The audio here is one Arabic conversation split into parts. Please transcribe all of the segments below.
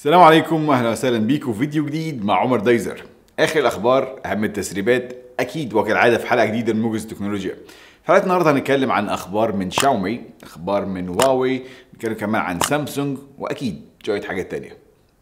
السلام عليكم واهلا وسهلا بيكم في فيديو جديد مع عمر دايزر اخر الاخبار اهم التسريبات اكيد وكالعاده في حلقه جديده من موجز التكنولوجيا حلقه النهارده هنتكلم عن اخبار من شاومي اخبار من هواوي نتكلم كمان عن سامسونج واكيد شويه حاجات تانية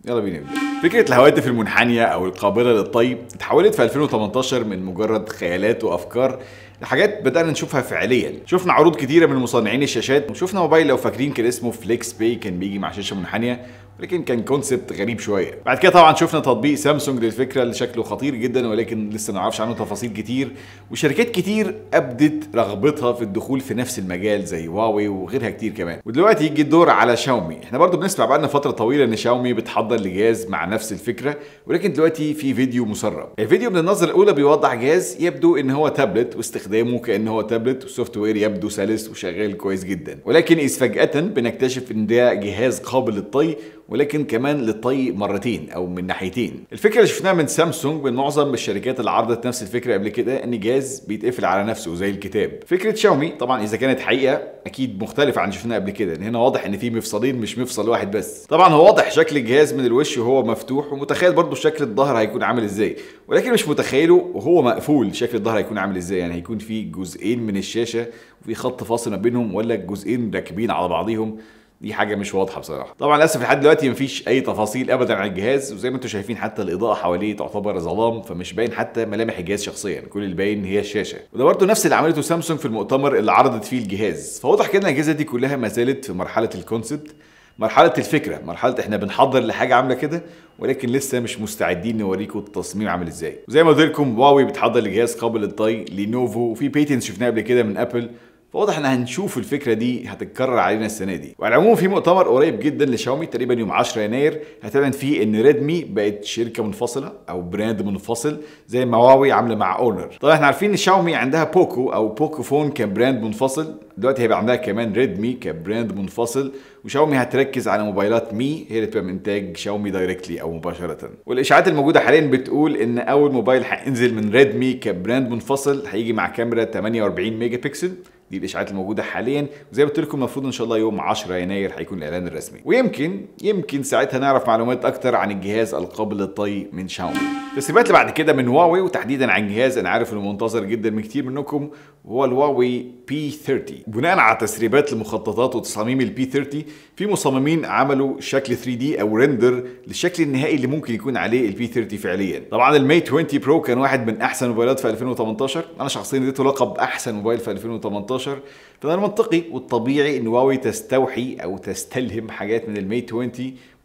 يلا بينا بينا فكرة الهواتف المنحنية أو القابلة للطي اتحولت في 2018 من مجرد خيالات وأفكار لحاجات بدأنا نشوفها فعليا شفنا عروض كتيرة من مصنعين الشاشات وشفنا موبايل لو فاكرين كان اسمه فليكس باي كان بيجي مع شاشة منحنية ولكن كان كونسبت غريب شويه بعد كده طبعا شفنا تطبيق سامسونج للفكره اللي شكله خطير جدا ولكن لسه ما نعرفش عنه تفاصيل كتير وشركات كتير ابدت رغبتها في الدخول في نفس المجال زي هواوي وغيرها كتير كمان ودلوقتي يجي الدور على شاومي احنا برضو بنسمع بقالنا فتره طويله ان شاومي بتحضر لجهاز مع نفس الفكره ولكن دلوقتي في فيديو مسرب الفيديو من النظره الاولى بيوضح جهاز يبدو ان هو تابلت واستخدامه كان هو تابلت والسوفت وير يبدو سلس وشغال كويس جدا ولكن اذ فجاه بنكتشف ان ده جهاز قابل للطي ولكن كمان للطي مرتين او من ناحيتين الفكره اللي شفناها من سامسونج من معظم الشركات اللي عرضت نفس الفكره قبل كده ان جهاز بيتقفل على نفسه زي الكتاب فكره شاومي طبعا اذا كانت حقيقه اكيد مختلفه عن شفناه قبل كده ان هنا واضح ان في مفصلين مش مفصل واحد بس طبعا هو واضح شكل الجهاز من الوش وهو مفتوح ومتخيل برضه شكل الظهر هيكون عامل ازاي ولكن مش متخيله وهو مقفول شكل الظهر هيكون عامل ازاي يعني هيكون في جزئين من الشاشه وفي خط فاصل ما بينهم ولا الجزئين راكبين على بعضيهم دي حاجه مش واضحه بصراحه طبعا للاسف لحد دلوقتي مفيش اي تفاصيل ابدا عن الجهاز وزي ما انتم شايفين حتى الاضاءه حواليه تعتبر ظلام فمش باين حتى ملامح الجهاز شخصيا كل اللي باين هي الشاشه وده برضه نفس اللي عملته سامسونج في المؤتمر اللي عرضت فيه الجهاز فواضح كده ان الاجهزه دي كلها ما زالت في مرحله الكونسبت مرحله الفكره مرحله احنا بنحضر لحاجه عامله كده ولكن لسه مش مستعدين نوريكم التصميم عامل ازاي وزي ما قلت لكم هواوي بتحضر لجهاز قابل للطي لينوفو وفي بيتنس شفناه قبل كده من ابل فواضح ان هنشوف الفكره دي هتتكرر علينا السنه دي وعلى العموم في مؤتمر قريب جدا لشاومي تقريبا يوم 10 يناير هتعلن فيه ان ريدمي بقت شركه منفصله او براند منفصل زي ما هواوي عامله مع اونر طبعا احنا عارفين ان شاومي عندها بوكو او بوكو فون كبراند منفصل دلوقتي هيبقى عندها كمان ريدمي كبراند منفصل وشاومي هتركز على موبايلات مي هي اللي تبقى من انتاج شاومي دايركتلي او مباشره والاشاعات الموجوده حاليا بتقول ان اول موبايل هينزل من ريدمي كبراند منفصل هيجي مع كاميرا 48 ميجا بكسل دي الاشاعات الموجوده حاليا وزي ما قلت لكم المفروض ان شاء الله يوم 10 يناير هيكون الاعلان الرسمي ويمكن يمكن ساعتها نعرف معلومات اكتر عن الجهاز القابل للطي من شاومي التسريبات اللي بعد كده من هواوي وتحديدا عن جهاز انا عارف انه منتظر جدا من كتير منكم هو الواوي بي 30 بناء على تسريبات المخططات وتصاميم البي 30 في مصممين عملوا شكل 3 دي او ريندر للشكل النهائي اللي ممكن يكون عليه البي 30 فعليا طبعا المي 20 برو كان واحد من احسن موبايلات في 2018 انا شخصيا اديته لقب احسن موبايل في 2018 فده المنطقي والطبيعي ان هواوي تستوحي او تستلهم حاجات من المي 20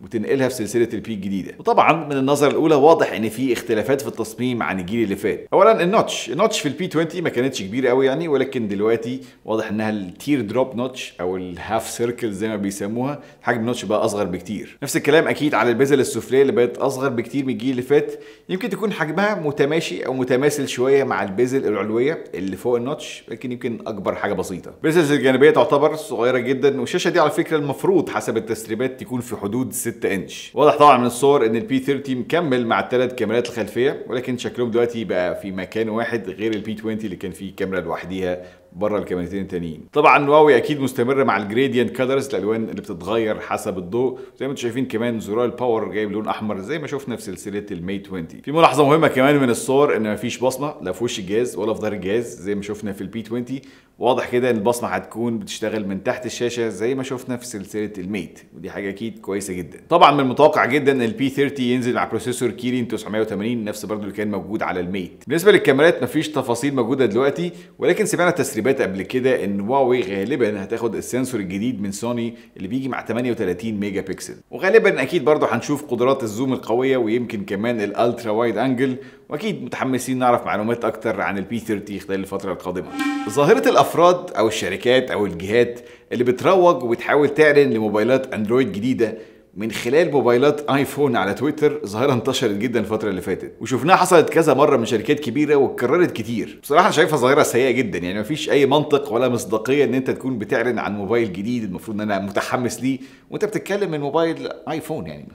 وتنقلها في سلسله البيك الجديده وطبعا من النظره الاولى واضح ان في اختلافات في التصميم عن الجيل اللي فات اولا النوتش النوتش في البي 20 ما كانتش كبيره قوي يعني ولكن دلوقتي واضح انها التير دروب نوتش او الهاف سيركل زي ما بيسموها حجم النوتش بقى اصغر بكتير نفس الكلام اكيد على البيزل السفليه اللي بقت اصغر بكتير من الجيل اللي فات يمكن تكون حجمها متماشي او متماثل شويه مع البيزل العلويه اللي فوق النوتش لكن يمكن اكبر حاجه بسيطه البيزلز الجانبيه تعتبر صغيره جدا والشاشه دي على فكره المفروض حسب التسريبات تكون في حدود 6 انش واضح طبعا من الصور ان البي 30 مكمل مع الثلاث كاميرات الخلفيه ولكن شكلهم دلوقتي بقى في مكان واحد غير البي 20 اللي كان فيه كاميرا لوحديها بره الكاميرتين التانيين طبعا واوي اكيد مستمر مع الجريديانت كالرز الالوان اللي بتتغير حسب الضوء زي ما انتم شايفين كمان زرار الباور جايب لون احمر زي ما شفنا في سلسله المي 20 في ملاحظه مهمه كمان من الصور ان مفيش بصمه لا في وش الجهاز ولا في ظهر الجهاز زي ما شفنا في البي 20 واضح كده ان البصمه هتكون بتشتغل من تحت الشاشه زي ما شفنا في سلسله الميت ودي حاجه اكيد كويسه جدا طبعا من المتوقع جدا ان البي 30 ينزل مع بروسيسور كيرين 980 نفس برضه اللي كان موجود على الميت بالنسبه للكاميرات مفيش تفاصيل موجوده دلوقتي ولكن سمعنا تسريبات تسريبات قبل كده ان هواوي غالبا هتاخد السنسور الجديد من سوني اللي بيجي مع 38 ميجا بكسل وغالبا اكيد برضه هنشوف قدرات الزوم القويه ويمكن كمان الالترا وايد انجل واكيد متحمسين نعرف معلومات اكتر عن البي 30 خلال الفتره القادمه ظاهره الافراد او الشركات او الجهات اللي بتروج وبتحاول تعلن لموبايلات اندرويد جديده من خلال موبايلات ايفون على تويتر ظاهره انتشرت جدا الفتره اللي فاتت وشفناها حصلت كذا مره من شركات كبيره واتكررت كتير بصراحه شايفها ظاهره سيئه جدا يعني مفيش اي منطق ولا مصداقيه ان انت تكون بتعلن عن موبايل جديد المفروض ان انا متحمس ليه وانت بتتكلم من موبايل ايفون يعني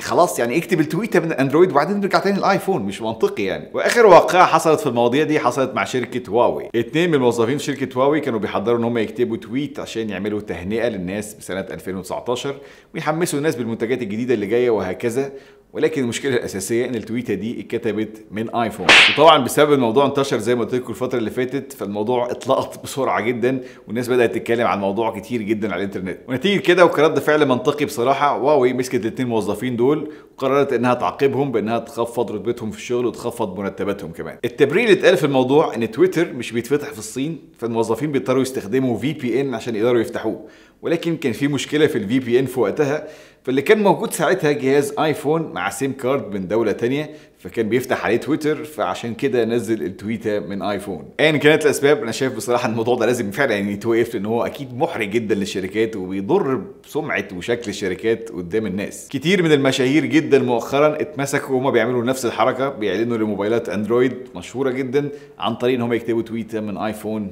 خلاص يعني اكتب التويته من اندرويد وبعدين نرجع تاني الايفون مش منطقي يعني واخر واقعه حصلت في المواضيع دي حصلت مع شركه هواوي اتنين من الموظفين في شركه هواوي كانوا بيحضروا ان هم يكتبوا تويت عشان يعملوا تهنئه للناس بسنه 2019 ويحمسوا الناس بالمنتجات الجديده اللي جايه وهكذا ولكن المشكله الاساسيه ان التويته دي اتكتبت من ايفون وطبعا بسبب الموضوع انتشر زي ما قلت لكم الفتره اللي فاتت فالموضوع اتلقط بسرعه جدا والناس بدات تتكلم عن الموضوع كتير جدا على الانترنت ونتيجه كده وكرد فعل منطقي بصراحه واوي مسكت الاثنين موظفين دول وقررت انها تعاقبهم بانها تخفض رتبتهم في الشغل وتخفض مرتباتهم كمان التبرير اللي اتقال في الموضوع ان تويتر مش بيتفتح في الصين فالموظفين بيضطروا يستخدموا في بي ان عشان يقدروا يفتحوه ولكن كان في مشكله في الفي بي ان في وقتها فاللي كان موجود ساعتها جهاز ايفون مع سيم كارد من دوله تانية فكان بيفتح عليه تويتر فعشان كده نزل التويته من ايفون ايا يعني كانت الاسباب انا شايف بصراحه الموضوع ده لازم فعلا يعني يتوقف لان هو اكيد محرج جدا للشركات وبيضر بسمعه وشكل الشركات قدام الناس كتير من المشاهير جدا مؤخرا اتمسكوا وهما بيعملوا نفس الحركه بيعلنوا لموبايلات اندرويد مشهوره جدا عن طريق ان هم يكتبوا تويته من ايفون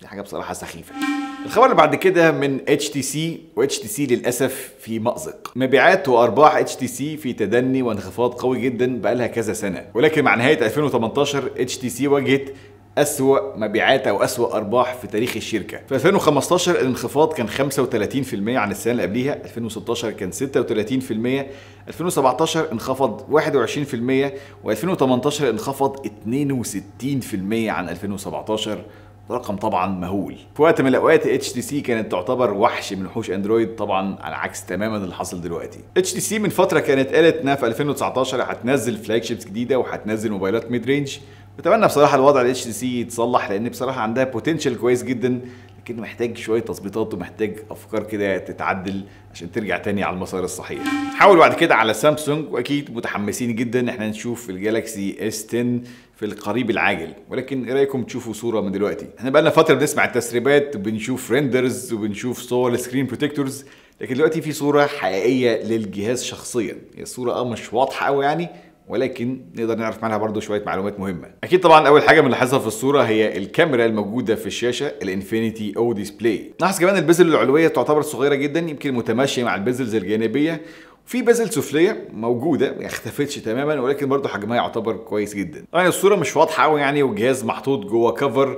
دي حاجه بصراحه سخيفه الخبر اللي بعد كده من اتش تي سي واتش تي سي للاسف في مأزق مبيعات وارباح اتش تي سي في تدني وانخفاض قوي جدا بقالها كذا سنه ولكن مع نهايه 2018 اتش تي سي واجهت أسوأ مبيعات أو أسوأ أرباح في تاريخ الشركة في 2015 الانخفاض كان 35% عن السنة اللي قبليها 2016 كان 36% 2017 انخفض 21% و2018 انخفض 62% عن 2017 رقم طبعا مهول في وقت من الاوقات اتش تي سي كانت تعتبر وحش من وحوش اندرويد طبعا على عكس تماما اللي حصل دلوقتي اتش تي سي من فتره كانت قالت انها في 2019 هتنزل فلاج شيبس جديده وهتنزل موبايلات ميد رينج بتمنى بصراحه الوضع الاتش تي سي يتصلح لان بصراحه عندها بوتنشال كويس جدا لكن محتاج شويه تظبيطات ومحتاج افكار كده تتعدل عشان ترجع تاني على المسار الصحيح حاول بعد كده على سامسونج واكيد متحمسين جدا ان احنا نشوف الجالاكسي اس 10 في القريب العاجل ولكن ايه رايكم تشوفوا صوره من دلوقتي احنا بقالنا فتره بنسمع التسريبات وبنشوف ريندرز وبنشوف صور سكرين بروتكتورز لكن دلوقتي في صوره حقيقيه للجهاز شخصيا هي الصوره اه مش واضحه قوي يعني ولكن نقدر نعرف عنها برضو شويه معلومات مهمه اكيد طبعا اول حاجه بنلاحظها في الصوره هي الكاميرا الموجوده في الشاشه الانفينيتي او ديسبلاي نلاحظ كمان البزل العلويه تعتبر صغيره جدا يمكن متماشيه مع البزلز الجانبيه في بازل سفليه موجوده ما اختفتش تماما ولكن برضه حجمها يعتبر كويس جدا طبعا الصوره مش واضحه قوي يعني والجهاز محطوط جوه كفر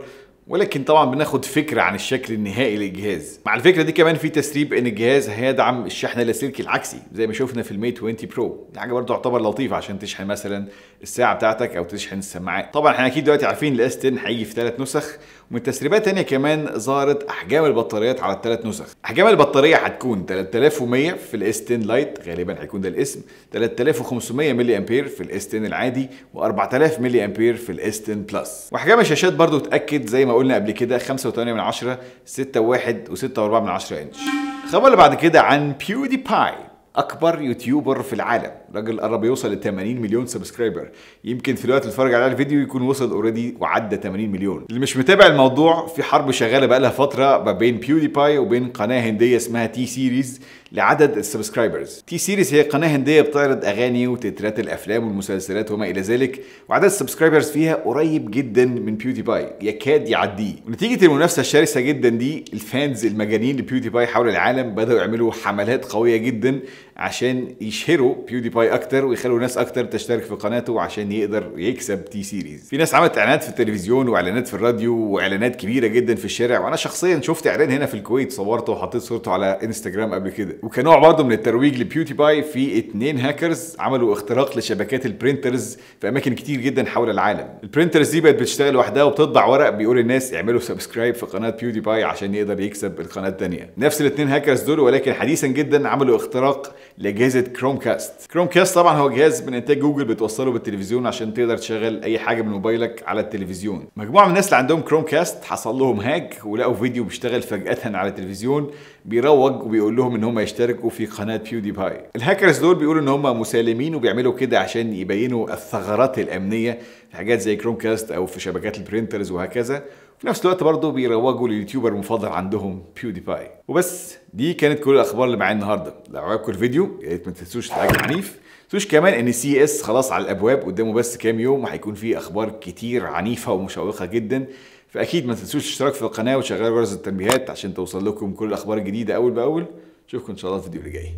ولكن طبعا بناخد فكره عن الشكل النهائي للجهاز مع الفكره دي كمان في تسريب ان الجهاز هيدعم الشحن اللاسلكي العكسي زي ما شفنا في الميت 20 برو دي حاجه برضه تعتبر لطيفه عشان تشحن مثلا الساعه بتاعتك او تشحن السماعات طبعا احنا اكيد دلوقتي عارفين الاس 10 هيجي في ثلاث نسخ ومن تسريبات تانية كمان ظهرت احجام البطاريات على الثلاث نسخ احجام البطاريه هتكون 3100 في الاس 10 لايت غالبا هيكون ده الاسم 3500 ملي امبير في الاس 10 العادي و4000 ملي امبير في الاس 10 بلس واحجام الشاشات برضه اتاكد زي ما ما قلنا قبل كده 5.8 من 10 6.1 و6.4 من 10 انش الخبر اللي بعد كده عن بيودي باي اكبر يوتيوبر في العالم راجل قرب يوصل ل 80 مليون سبسكرايبر يمكن في الوقت اللي اتفرج على الفيديو يكون وصل اوريدي وعدى 80 مليون اللي مش متابع الموضوع في حرب شغاله بقى لها فتره ما بين بيودي باي وبين قناه هنديه اسمها تي سيريز لعدد السبسكرايبرز تي سيريز هي قناه هنديه بتعرض اغاني وتترات الافلام والمسلسلات وما الى ذلك وعدد السبسكرايبرز فيها قريب جدا من بيودي باي يكاد يعديه ونتيجه المنافسه الشرسه جدا دي الفانز المجانين لبيودي باي حول العالم بداوا يعملوا حملات قويه جدا عشان يشهروا بيودي باي واي اكتر ويخلوا ناس اكتر تشترك في قناته عشان يقدر يكسب تي سيريز في ناس عملت اعلانات في التلفزيون واعلانات في الراديو واعلانات كبيره جدا في الشارع وانا شخصيا شفت اعلان هنا في الكويت صورته وحطيت صورته على انستجرام قبل كده وكنوع برضه من الترويج لبيوتي باي في اتنين هاكرز عملوا اختراق لشبكات البرينترز في اماكن كتير جدا حول العالم البرينترز دي بقت بتشتغل لوحدها وبتطبع ورق بيقول للناس اعملوا سبسكرايب في قناه بيوتي باي عشان يقدر يكسب القناه الثانيه نفس الاثنين هاكرز دول ولكن حديثا جدا عملوا اختراق لجهاز كروم كاست كروم المقياس طبعا هو جهاز من انتاج جوجل بتوصله بالتلفزيون عشان تقدر تشغل اي حاجه من موبايلك على التلفزيون مجموعه من الناس اللي عندهم كروم كاست حصل لهم هاج ولقوا فيديو بيشتغل فجاه على التلفزيون بيروج وبيقول لهم ان هم يشتركوا في قناه بيودي باي الهاكرز دول بيقولوا ان هم مسالمين وبيعملوا كده عشان يبينوا الثغرات الامنيه في حاجات زي كروم كاست او في شبكات البرينترز وهكذا في نفس الوقت برضه بيروجوا لليوتيوبر المفضل عندهم بيودي باي وبس دي كانت كل الاخبار اللي معايا النهارده لو عجبكم الفيديو يا ريت ما تنسوش تعجب عنيف تنسوش كمان ان سي اس خلاص على الابواب قدامه بس كام يوم وهيكون فيه اخبار كتير عنيفه ومشوقه جدا فاكيد ما تنسوش الاشتراك في القناه وشغل جرس التنبيهات عشان توصل لكم كل الاخبار الجديده اول باول اشوفكم ان شاء الله في الفيديو اللي جاي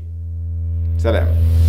سلام